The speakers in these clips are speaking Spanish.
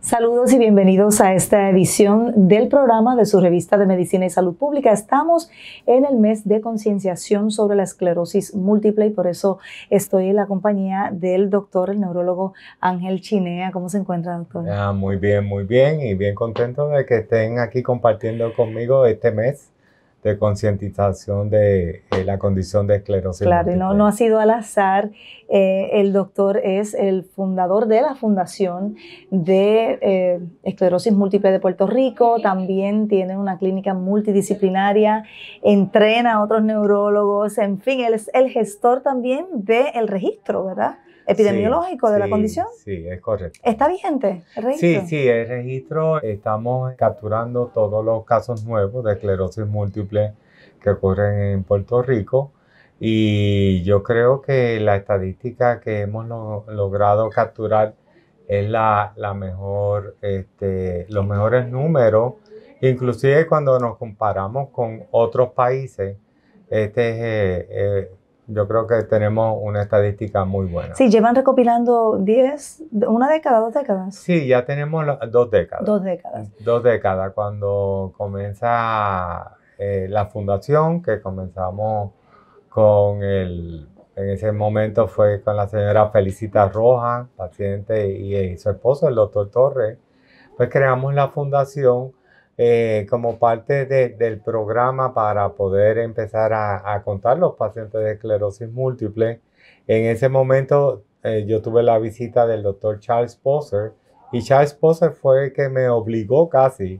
Saludos y bienvenidos a esta edición del programa de su revista de Medicina y Salud Pública. Estamos en el mes de concienciación sobre la esclerosis múltiple y por eso estoy en la compañía del doctor, el neurólogo Ángel Chinea. ¿Cómo se encuentra, doctor? Ah, muy bien, muy bien y bien contento de que estén aquí compartiendo conmigo este mes de concientización de eh, la condición de esclerosis. Claro, y no, no ha sido al azar. Eh, el doctor es el fundador de la Fundación de eh, Esclerosis Múltiple de Puerto Rico. También tiene una clínica multidisciplinaria, entrena a otros neurólogos. En fin, él es el gestor también del registro, ¿verdad? epidemiológico de la condición. Sí, es correcto. ¿Está vigente el registro? Sí, sí, el registro. Estamos capturando todos los casos nuevos de esclerosis múltiple que ocurren en Puerto Rico. Y yo creo que la estadística que hemos logrado capturar es la, la mejor, este, los mejores números. Inclusive cuando nos comparamos con otros países, este es eh, eh, yo creo que tenemos una estadística muy buena. Sí, llevan recopilando 10, una década, dos décadas. Sí, ya tenemos dos décadas. Dos décadas. Dos décadas, cuando comienza eh, la fundación, que comenzamos con el, en ese momento fue con la señora Felicita Rojas, paciente, y, y su esposo, el doctor Torres, pues creamos la fundación eh, como parte de, del programa para poder empezar a, a, contar los pacientes de esclerosis múltiple. En ese momento eh, yo tuve la visita del doctor Charles Poser y Charles Poser fue el que me obligó casi.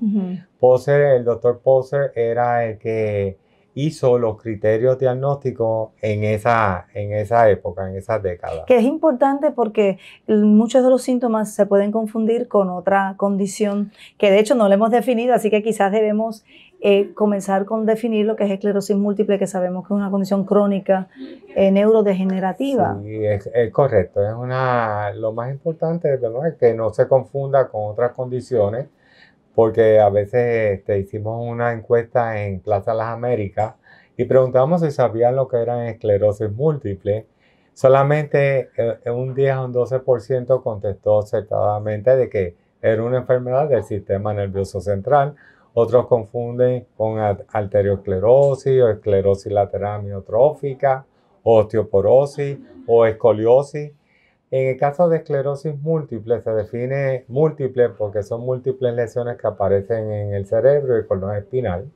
Poser, el doctor Poser era el que hizo los criterios diagnósticos en esa, en esa época, en esa década. Que es importante porque muchos de los síntomas se pueden confundir con otra condición que de hecho no la hemos definido, así que quizás debemos eh, comenzar con definir lo que es esclerosis múltiple, que sabemos que es una condición crónica eh, neurodegenerativa. Sí, es, correcto. Es una, lo más importante es que no se confunda con otras condiciones porque a veces este, hicimos una encuesta en Plaza Las Américas y preguntamos si sabían lo que era esclerosis múltiple. Solamente eh, un 10 o un 12% contestó acertadamente de que era una enfermedad del sistema nervioso central. Otros confunden con arteriosclerosis o esclerosis lateral amiotrófica, osteoporosis o escoliosis. En el caso de esclerosis múltiple, se define múltiple porque son múltiples lesiones que aparecen en el cerebro y el cordón espinal.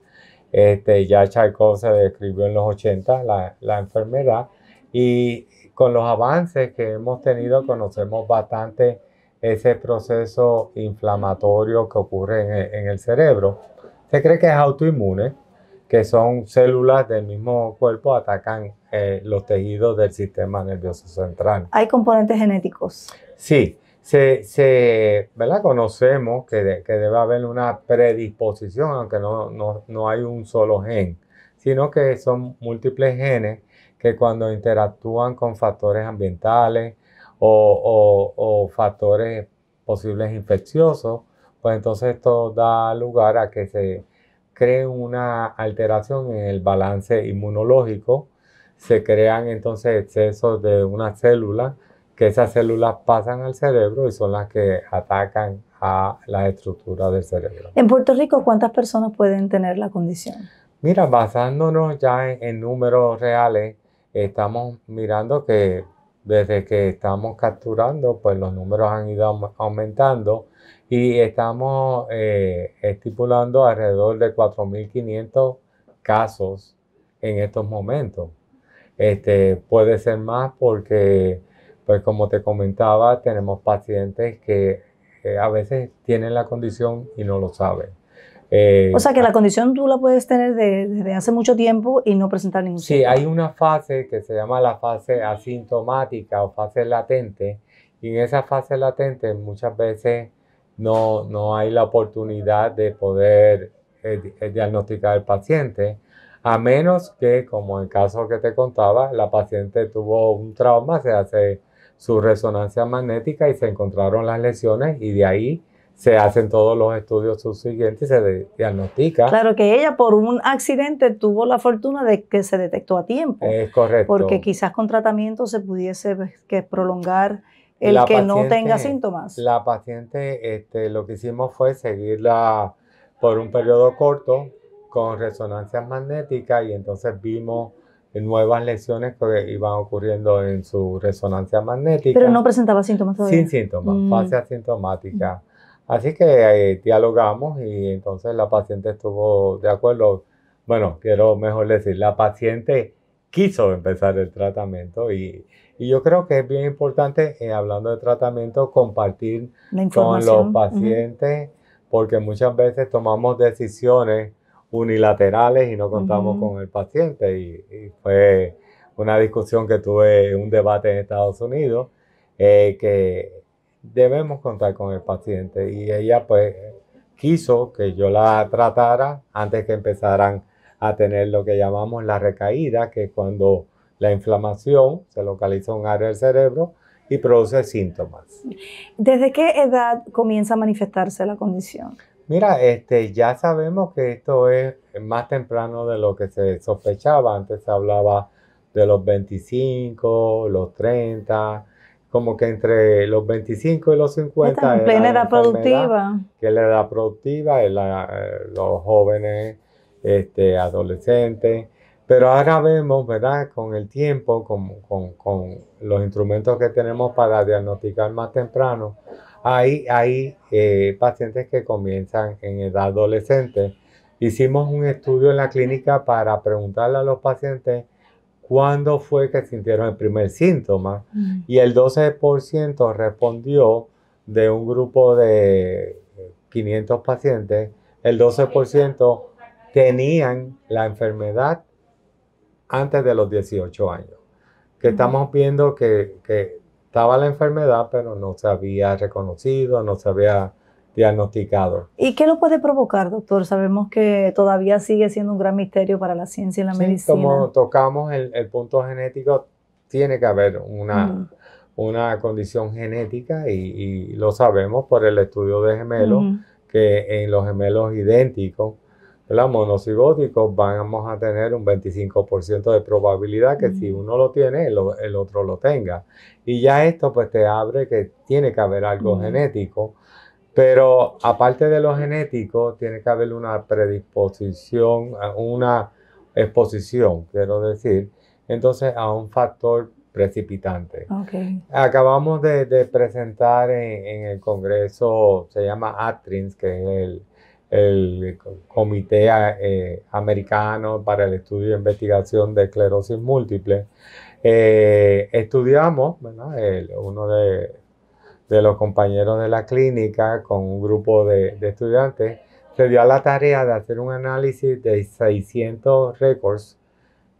Este, ya Charcot se describió en los 80 la, la enfermedad y con los avances que hemos tenido conocemos bastante ese proceso inflamatorio que ocurre en, en el cerebro. Se cree que es autoinmune, que son células del mismo cuerpo, atacan eh, los tejidos del sistema nervioso central. Hay componentes genéticos. Sí, se, se conocemos que, debe haber una predisposición, aunque no, hay un solo gen, sino que son múltiples genes que cuando interactúan con factores ambientales o factores posibles infecciosos, pues entonces esto da lugar a que se crea una alteración en el balance inmunológico, se crean entonces excesos de una célula, que esas células pasan al cerebro y son las que atacan a la estructura del cerebro. En Puerto Rico, ¿cuántas personas pueden tener la condición? Mira, basándonos ya en números reales, estamos mirando que desde que estamos capturando, pues los números han ido aumentando y estamos eh, estipulando alrededor de 4.500 casos en estos momentos. Este, puede ser más porque, pues como te comentaba, tenemos pacientes que eh, a veces tienen la condición y no lo saben. Eh, o sea que la ah. condición tú la puedes tener desde hace mucho tiempo y no presentar ningún síntoma. Sí, hay una fase que se llama la fase asintomática o fase latente y en esa fase latente muchas veces no, no hay la oportunidad de poder eh, eh, diagnosticar al paciente a menos que, como el caso que te contaba, la paciente tuvo un trauma, se hace su resonancia magnética y se encontraron las lesiones y de ahí se hacen todos los estudios subsiguientes y se diagnostica. Claro que ella por un accidente tuvo la fortuna de que se detectó a tiempo. Es correcto. Porque quizás con tratamiento se pudiese pues, que prolongar el que no tenga síntomas. La paciente, este, lo que hicimos fue seguirla por un periodo corto con resonancias magnética y entonces vimos nuevas lesiones que iban ocurriendo en su resonancia magnética. Pero no presentaba síntomas todavía. Sin síntomas, fase mm. asintomática. Así que eh, dialogamos y entonces la paciente estuvo de acuerdo. Bueno, quiero mejor decir, la paciente quiso empezar el tratamiento y, yo creo que es bien importante, eh, hablando de tratamiento, compartir con los pacientes, porque muchas veces tomamos decisiones unilaterales y no contamos con el paciente. Y, fue una discusión que tuve, un debate en Estados Unidos, eh, que debemos contar con el paciente. Y ella pues quiso que yo la tratara antes que empezaran a tener lo que llamamos la recaída, que es cuando la inflamación se localiza en un área del cerebro y produce síntomas. ¿Desde qué edad comienza a manifestarse la condición? Mira, este, ya sabemos que esto es más temprano de lo que se sospechaba. Antes se hablaba de los 25, los 30, como que entre los 25 y los 50. Está en plena edad productiva. Que la edad productiva, es eh, los jóvenes, este, adolescentes. Pero ahora vemos, ¿verdad? Con el tiempo, con, los instrumentos que tenemos para diagnosticar más temprano, hay, hay eh, pacientes que comienzan en edad adolescente. Hicimos un estudio en la clínica para preguntarle a los pacientes cuándo fue que sintieron el primer síntoma mm. y el 12% respondió de un grupo de 500 eh, pacientes, el 12% tenían la enfermedad antes de los 18 años. Que estamos viendo que, que, estaba la enfermedad, pero no se había reconocido, no se había diagnosticado. ¿Y qué lo puede provocar, doctor? Sabemos que todavía sigue siendo un gran misterio para la ciencia y la medicina. Como tocamos el, punto genético, tiene que haber una, una condición genética y, lo sabemos por el estudio de gemelos, que en los gemelos idénticos, los monocigóticos, vamos a tener un 25% de probabilidad que si uno lo tiene, el, el, otro lo tenga. Y ya esto pues te abre que tiene que haber algo genético pero aparte de lo genético, tiene que haber una predisposición, una exposición, quiero decir, entonces a un factor precipitante. Acabamos de, presentar en, el Congreso, se llama ATRINS, que es el, Comité eh, Americano para el Estudio e Investigación de Esclerosis Múltiple. Eh, estudiamos ¿verdad? uno de de los compañeros de la clínica con un grupo de, estudiantes, se dio a la tarea de hacer un análisis de 600 récords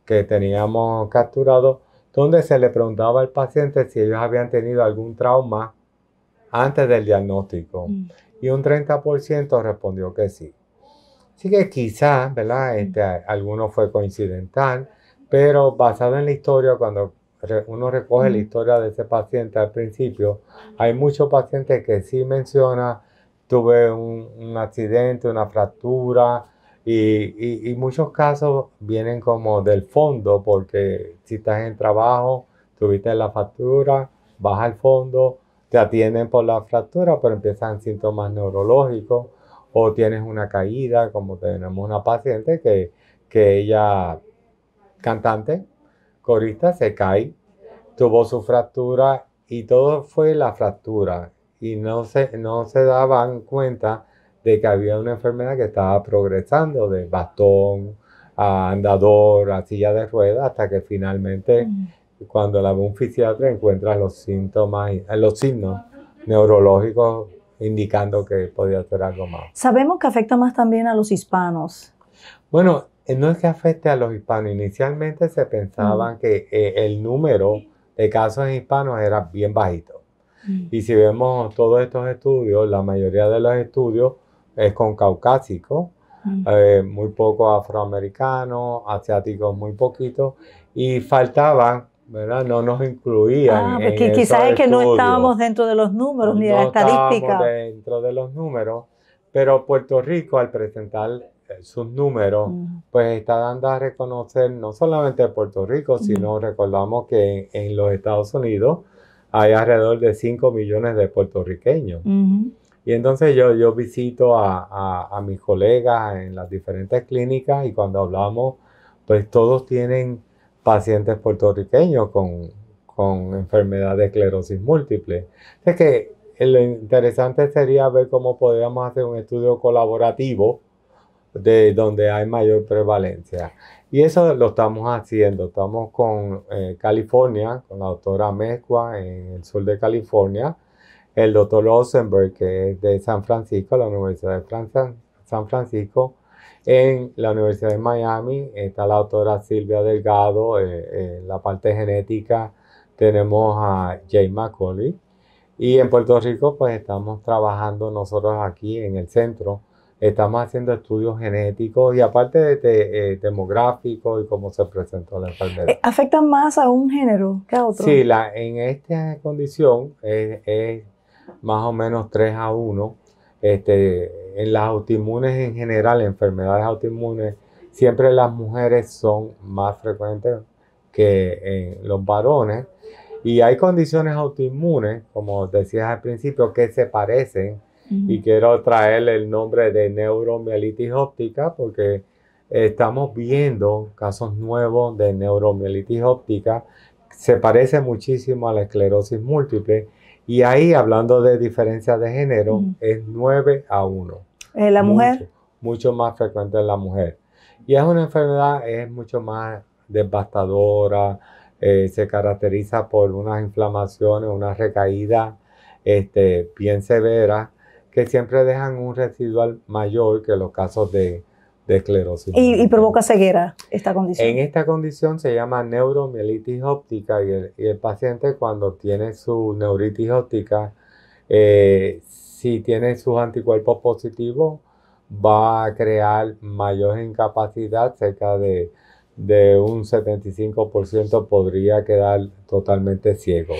que teníamos capturados, donde se le preguntaba al paciente si ellos habían tenido algún trauma antes del diagnóstico. Mm. Y un 30% respondió que sí. Así que quizás, ¿verdad? Este, alguno fue coincidental, pero basado en la historia, cuando uno recoge la historia de ese paciente al principio, hay muchos pacientes que sí menciona tuve un, accidente, una fractura y, muchos casos vienen como del fondo porque si estás en trabajo, tuviste la fractura, vas al fondo, te atienden por la fractura, pero empiezan síntomas neurológicos o tienes una caída, como tenemos una paciente que, que ella, cantante, corista se cae, tuvo su fractura y todo fue la fractura. Y no se, no se daban cuenta de que había una enfermedad que estaba progresando de bastón a andador, a silla de ruedas, hasta que finalmente mm. cuando la un fisiatra encuentra los síntomas, eh, los signos neurológicos indicando que podía ser algo más. Sabemos que afecta más también a los hispanos. Bueno, no es que afecte a los hispanos. Inicialmente se pensaban mm. que eh, el número de casos hispanos era bien bajito. Mm. Y si vemos todos estos estudios, la mayoría de los estudios es con caucásicos, mm. eh, muy pocos afroamericanos, asiáticos muy poquitos, y faltaban ¿verdad? No nos incluían. Ah, es que quizás es que no estábamos dentro de los números ni de la estadística. Estábamos dentro de los números, pero Puerto Rico al presentar eh, sus números, pues está dando a reconocer no solamente a Puerto Rico, sino recordamos que en, los Estados Unidos hay alrededor de 5 millones de puertorriqueños. Y entonces yo, yo visito a, a, mis colegas en las diferentes clínicas y cuando hablamos, pues todos tienen pacientes puertorriqueños con, con enfermedad de esclerosis múltiple. Es que lo interesante sería ver cómo podríamos hacer un estudio colaborativo de donde hay mayor prevalencia. Y eso lo estamos haciendo. Estamos con eh, California, con la doctora Mezcua en el sur de California, el doctor Rosenberg, que es de San Francisco, la Universidad de San Francisco. En la Universidad de Miami está la doctora Silvia Delgado, eh, eh, la parte genética tenemos a Jay McCauley. Y en Puerto Rico, pues estamos trabajando nosotros aquí en el centro Estamos haciendo estudios genéticos y aparte de eh, demográficos y cómo se presentó la enfermedad. Eh, ¿Afectan más a un género que a otro? Sí, en esta condición es, más o menos 3 a 1. Este, en las autoinmunes en general, enfermedades autoinmunes, siempre las mujeres son más frecuentes que los varones. Y hay condiciones autoinmunes, como decías al principio, que se parecen y quiero traer el nombre de neuromielitis óptica porque estamos viendo casos nuevos de neuromielitis óptica. Se parece muchísimo a la esclerosis múltiple y ahí hablando de diferencia de género es 9 a 1. ¿En ¿Eh, la mujer? Mucho más frecuente en la mujer. Y es una enfermedad, es mucho más devastadora, eh, se caracteriza por unas inflamaciones, una recaída este, bien severa siempre dejan un residual mayor que los casos de, esclerosis. Y, provoca ceguera esta condición. En esta condición se llama neuromielitis óptica y el, paciente cuando tiene su neuritis óptica, eh, si tiene sus anticuerpos positivos, va a crear mayor incapacidad, cerca de, un 75% podría quedar totalmente ciego.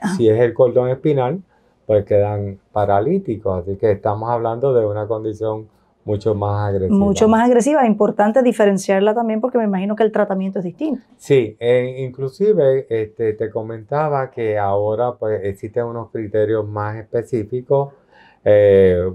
Ah. si es el cordón espinal, pues quedan paralíticos. Así que estamos hablando de una condición mucho más agresiva. Mucho más agresiva, es importante diferenciarla también porque me imagino que el tratamiento es distinto. Sí, eh, inclusive este, te comentaba que ahora pues, existen unos criterios más específicos. Eh,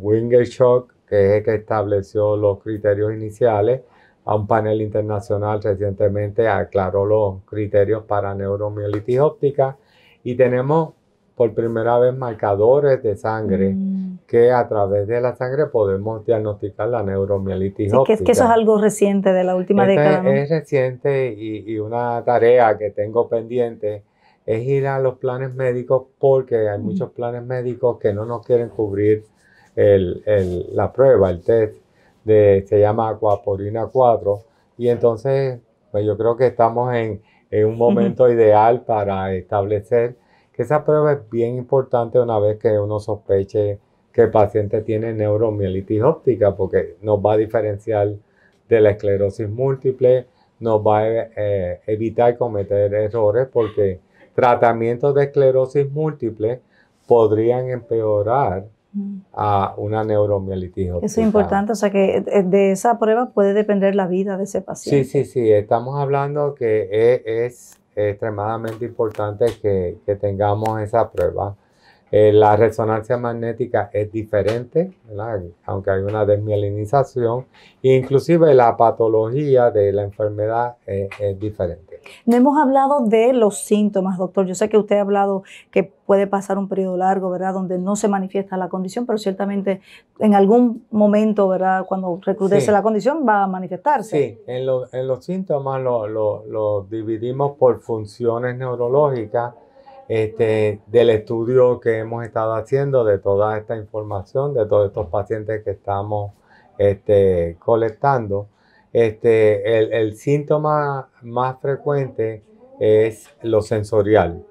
Shock, que es el que estableció los criterios iniciales, a un panel internacional recientemente aclaró los criterios para neuromielitis óptica y tenemos por primera vez marcadores de sangre mm. que a través de la sangre podemos diagnosticar la neuromielitis óptica. Que, que, eso es algo reciente de la última este década. Es reciente y, una tarea que tengo pendiente es ir a los planes médicos porque hay mm. muchos planes médicos que no nos quieren cubrir la prueba, el test, de, se llama Aquaporina 4 y entonces pues yo creo que estamos en, un momento ideal para establecer que esa prueba es bien importante una vez que uno sospeche que el paciente tiene neuromielitis óptica, porque nos va a diferenciar de la esclerosis múltiple, nos va a eh, evitar cometer errores porque tratamientos de esclerosis múltiple podrían empeorar mm. a una neuromielitis óptica. Eso es importante, o sea que eh, eh, de esa prueba puede depender la vida de ese paciente. Sí, sí, sí, estamos hablando que e, es, es extremadamente importante que, tengamos esa prueba. Eh, la resonancia magnética es diferente, aunque hay una desmielinización, inclusive la patología de la enfermedad eh, es diferente. No hemos hablado de los síntomas, doctor. Yo sé que usted ha hablado que puede pasar un periodo largo, ¿verdad?, donde no se manifiesta la condición, pero ciertamente en algún momento, ¿verdad?, cuando recrudece la condición, va a manifestarse. Sí, en, los síntomas los dividimos por funciones neurológicas. Este, del estudio que hemos estado haciendo, de toda esta información, de todos estos pacientes que estamos este, colectando. Este, el, síntoma más frecuente es lo sensorial.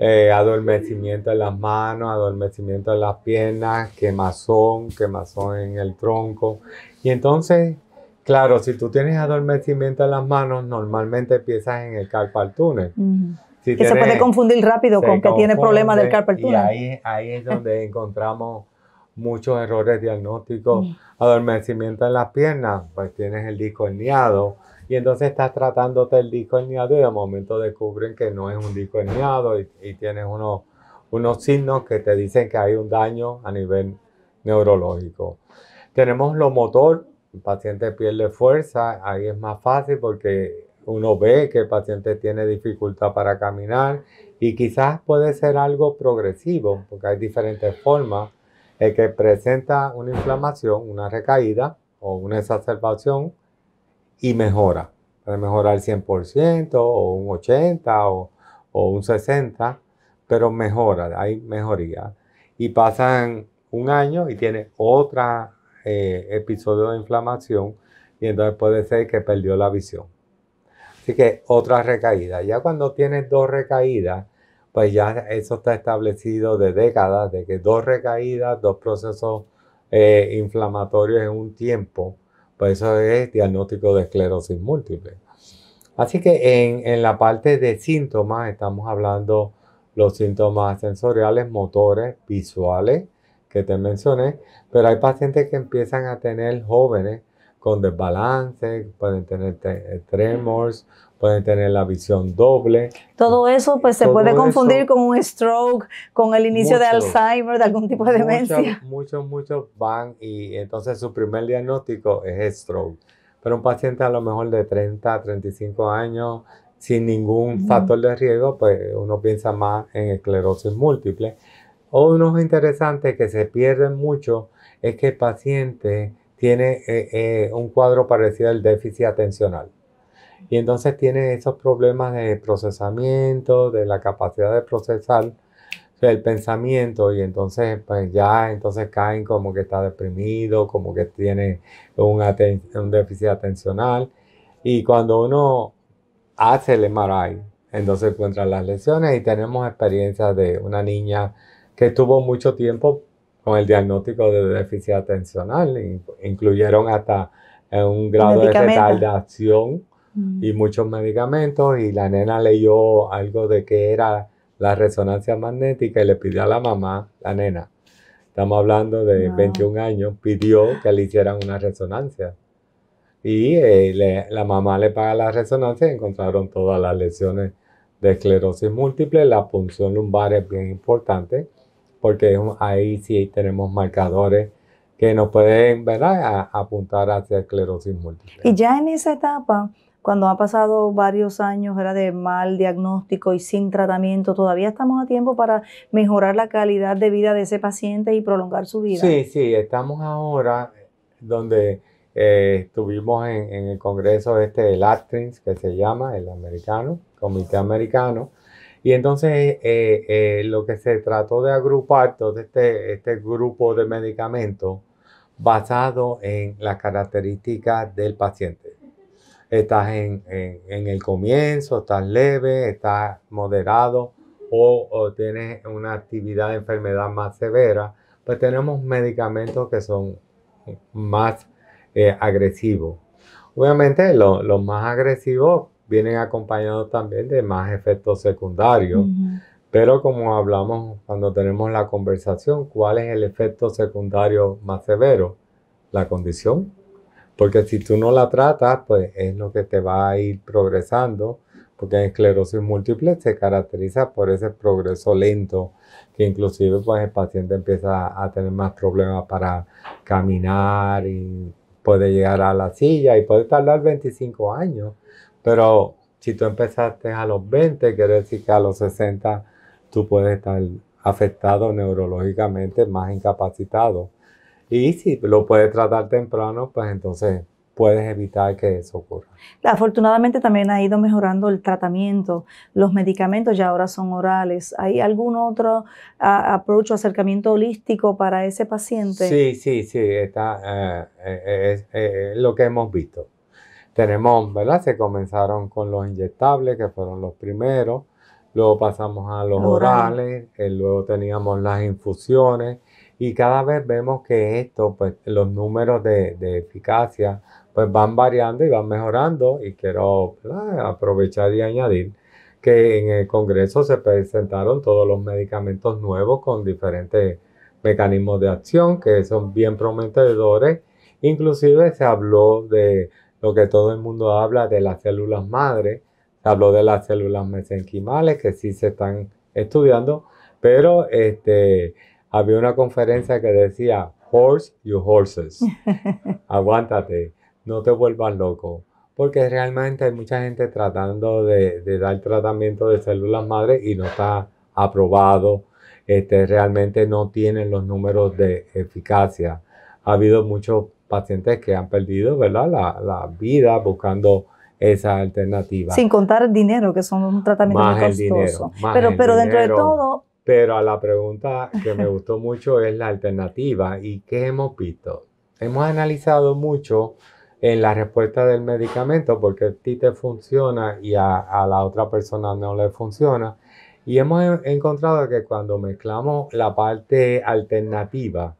Eh, adormecimiento en las manos, adormecimiento en las piernas, quemazón, quemazón en el tronco. Y entonces, claro, si tú tienes adormecimiento en las manos, normalmente empiezas en el carpal túnel. que se puede confundir rápido con que tiene problemas del carpal túnel. Y ahí, ahí es donde encontramos muchos errores diagnósticos, adormecimiento en las piernas, pues tienes el disco herniado. Y entonces estás tratándote el disco herniado y de momento descubren que no es un disco herniado y, tienes unos, unos signos que te dicen que hay un daño a nivel neurológico. Tenemos lo motor, el paciente pierde fuerza, ahí es más fácil porque uno ve que el paciente tiene dificultad para caminar y quizás puede ser algo progresivo, porque hay diferentes formas el que presenta una inflamación, una recaída o una exacerbación y mejora. Puede mejorar 100% o un 80% o, un 60%, pero mejora, hay mejoría. Y pasan un año y tiene otro eh, episodio de inflamación y entonces puede ser que perdió la visión. Así que otra recaída. Ya cuando tienes dos recaídas, pues ya eso está establecido de décadas, de que dos recaídas, dos procesos eh, inflamatorios en un tiempo, pues eso es diagnóstico de esclerosis múltiple. Así que en, la parte de síntomas estamos hablando los síntomas sensoriales, motores, visuales, que te mencioné, pero hay pacientes que empiezan a tener jóvenes con desbalance, pueden tener eh, tremors, pueden tener la visión doble. Todo eso pues se puede confundir con un stroke, con el inicio de Alzheimer, de algún tipo de demencia. Muchos, muchos, van y entonces su primer diagnóstico es stroke. Pero un paciente a lo mejor de 30 35 años, sin ningún factor de riesgo, pues uno piensa más en esclerosis múltiple. O unos interesantes que se pierden mucho es que el paciente tiene eh, eh, un cuadro parecido al déficit atencional. Y entonces tiene esos problemas de procesamiento, de la capacidad de procesar el pensamiento y entonces pues ya entonces caen como que está deprimido, como que tiene un, un déficit atencional y cuando uno hace el MRI entonces encuentran las lesiones y tenemos experiencias de una niña que estuvo mucho tiempo con el diagnóstico de déficit atencional, incluyeron hasta eh, un grado de retardación Mm. y muchos medicamentos y la nena leyó algo de que era la resonancia magnética y le pidió a la mamá, la nena, estamos hablando de 21 años, pidió que le hicieran una resonancia. Y eh, la mamá le paga la resonancia y encontraron todas las lesiones de esclerosis múltiple. La punción lumbar es bien importante porque ahí sí tenemos marcadores que nos pueden ¿verdad? apuntar hacia esclerosis múltiple. Y ya en esa etapa, cuando ha pasado varios años era de mal diagnóstico y sin tratamiento, todavía estamos a tiempo para mejorar la calidad de vida de ese paciente y prolongar su vida. Sí, sí, estamos ahora eh, donde eh, estuvimos en, el congreso este del ACTRINS, que se llama el americano, Comité Americano, y entonces eh, lo que se trató de agrupar todo este, este grupo de medicamentos basado en las características del paciente estás en, el comienzo, estás leve, estás moderado o, tienes una actividad de enfermedad más severa, pues tenemos medicamentos que son más eh, agresivos. Obviamente los más agresivos vienen acompañados también de más efectos secundarios. Pero como hablamos cuando tenemos la conversación, ¿cuál es el efecto secundario más severo? La condición porque si tú no la tratas, pues es lo que te va a ir progresando, porque la esclerosis múltiple se caracteriza por ese progreso lento, que inclusive pues, el paciente empieza a tener más problemas para caminar y puede llegar a la silla y puede tardar 25 años. Pero si tú empezaste a los 20, quiere decir que a los 60 tú puedes estar afectado neurológicamente, más incapacitado. Y si lo puedes tratar temprano, pues entonces puedes evitar que eso ocurra. Afortunadamente también ha ido mejorando el tratamiento, los medicamentos ya ahora son orales. ¿Hay algún otro a, acercamiento holístico para ese paciente? Sí, sí, sí, eh, eh, eh, es, lo que hemos visto. Tenemos, ¿verdad? Se comenzaron con los inyectables, que fueron los primeros, luego pasamos a los orales, luego teníamos las infusiones, y cada vez vemos que esto, pues los números de, eficacia, pues van variando y van mejorando y quiero aprovechar y añadir que en el Congreso se presentaron todos los medicamentos nuevos con diferentes mecanismos de acción que son bien prometedores. Inclusive se habló de lo que todo el mundo habla de las células madre, se habló de las células mesenquimales que sí se están estudiando, pero este, había una conferencia que decía, horse your horses, aguántate, no te vuelvas loco, porque realmente hay mucha gente tratando de, dar tratamiento de células madre y no está aprobado, este, realmente no tienen los números de eficacia. Ha habido muchos pacientes que han perdido ¿verdad? La, vida buscando esa alternativa. Sin contar el dinero, que son un tratamiento costoso. pero pero dentro de todo, pero a la pregunta que me gustó mucho es la alternativa y qué hemos visto. Hemos analizado mucho en la respuesta del medicamento porque a ti te funciona y a, la otra persona no le funciona. Y hemos encontrado que cuando mezclamos la parte alternativa,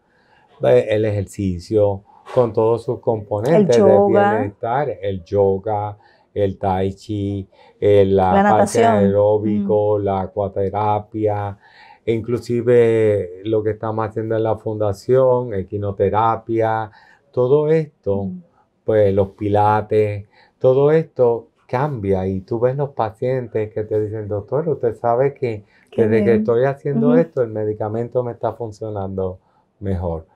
eh, el ejercicio con todos sus componentes de bienestar, el yoga, el tai chi, el, eh, la, aeróbico, mm. la acuaterapia, e inclusive lo que estamos haciendo en la fundación, equinoterapia, todo esto, mm. pues los pilates, todo esto cambia y tú ves los pacientes que te dicen, doctor, usted sabe que desde que estoy haciendo esto, el medicamento me está funcionando mejor.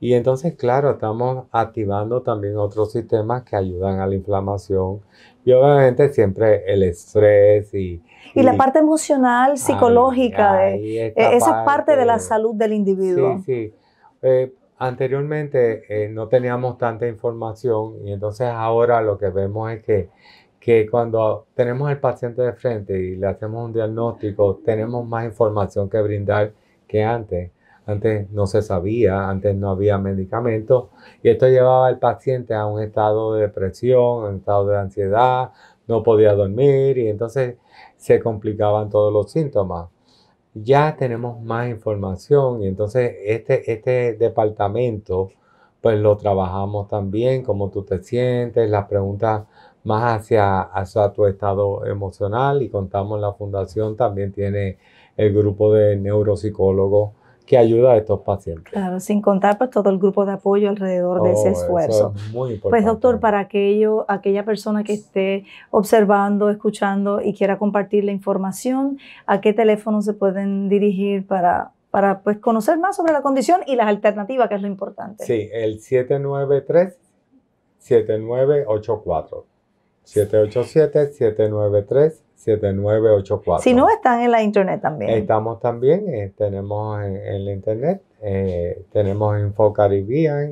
Y entonces, claro, estamos activando también otros sistemas que ayudan a la inflamación y obviamente siempre el estrés y... Y, la parte emocional, psicológica, e esa es parte de la salud del individuo. Sí, sí. Eh, anteriormente eh, no teníamos tanta información y entonces ahora lo que vemos es que, que cuando tenemos al paciente de frente y le hacemos un diagnóstico, tenemos más información que brindar que antes. Antes no se sabía, antes no había medicamentos y esto llevaba al paciente a un estado de depresión, a un estado de ansiedad, no podía dormir y entonces se complicaban todos los síntomas. Ya tenemos más información y entonces este, este departamento pues lo trabajamos también, como tú te sientes, las preguntas más hacia, hacia tu estado emocional y contamos la fundación también tiene el grupo de neuropsicólogos que ayuda a estos pacientes. Claro, sin contar pues todo el grupo de apoyo alrededor de ese oh, esfuerzo. muy pues, importante. Pues doctor, para aquello, aquella persona que esté observando, escuchando y quiera compartir la información, ¿a qué teléfono se pueden dirigir para, para pues, conocer más sobre la condición y las alternativas, que es lo importante? Sí, el 793-7984. 787-793. 7984. Si no, están en la internet también. Estamos también, eh, tenemos en, la internet, eh, tenemos Info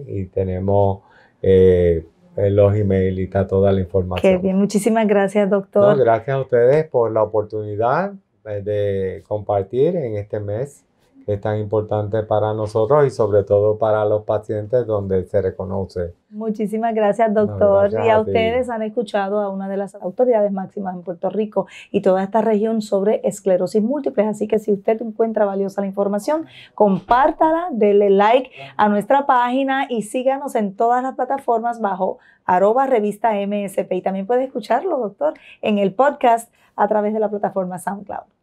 y tenemos eh, los email y está toda la información. bien, muchísimas gracias, doctor. gracias a ustedes por la oportunidad de compartir en este mes es tan importante para nosotros y sobre todo para los pacientes donde se reconoce. Muchísimas gracias, doctor. y a, ustedes han escuchado a una de las autoridades máximas en Puerto Rico y toda esta región sobre esclerosis múltiple. Así que si usted encuentra valiosa la información, compártala, dele like a nuestra página y síganos en todas las plataformas bajo arroba revista MSP. Y también puede escucharlo, doctor, en el podcast a través de la plataforma SoundCloud.